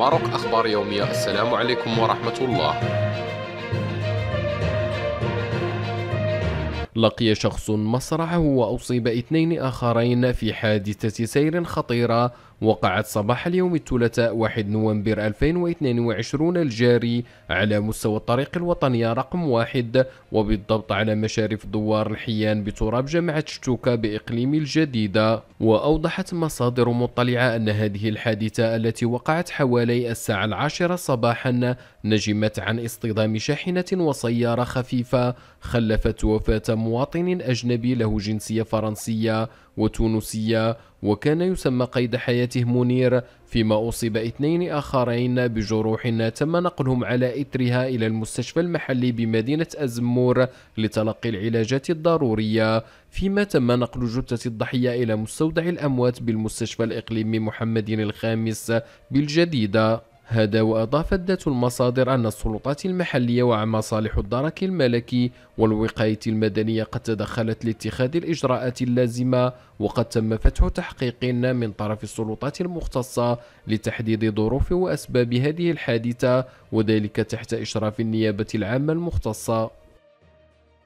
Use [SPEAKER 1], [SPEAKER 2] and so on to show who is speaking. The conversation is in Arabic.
[SPEAKER 1] ماروك أخبار يومية السلام عليكم ورحمة الله لقي شخص مصرعه وأصيب اثنين آخرين في حادثة سير خطيرة وقعت صباح اليوم الثلاثاء 1 نوفمبر 2022 الجاري على مستوى الطريق الوطني رقم واحد وبالضبط على مشارف دوار الحيان بتراب جامعة شتوكا بإقليم الجديدة وأوضحت مصادر مطلعة أن هذه الحادثة التي وقعت حوالي الساعة العاشرة صباحا نجمت عن اصطدام شاحنة وسيارة خفيفة خلفت وفاة مواطن أجنبي له جنسية فرنسية وتونسية وكان يسمى قيد حياته منير فيما أصيب اثنين آخرين بجروح تم نقلهم على إثرها إلى المستشفى المحلي بمدينة أزمور لتلقي العلاجات الضرورية فيما تم نقل جثة الضحية إلى مستودع الأموات بالمستشفى الإقليمي محمد الخامس بالجديدة هذا وأضافت ذات المصادر أن السلطات المحلية وعما صالح الدرك الملكي والوقاية المدنية قد تدخلت لاتخاذ الإجراءات اللازمة وقد تم فتح تحقيق من طرف السلطات المختصة لتحديد ظروف وأسباب هذه الحادثة وذلك تحت إشراف النيابة العامة المختصة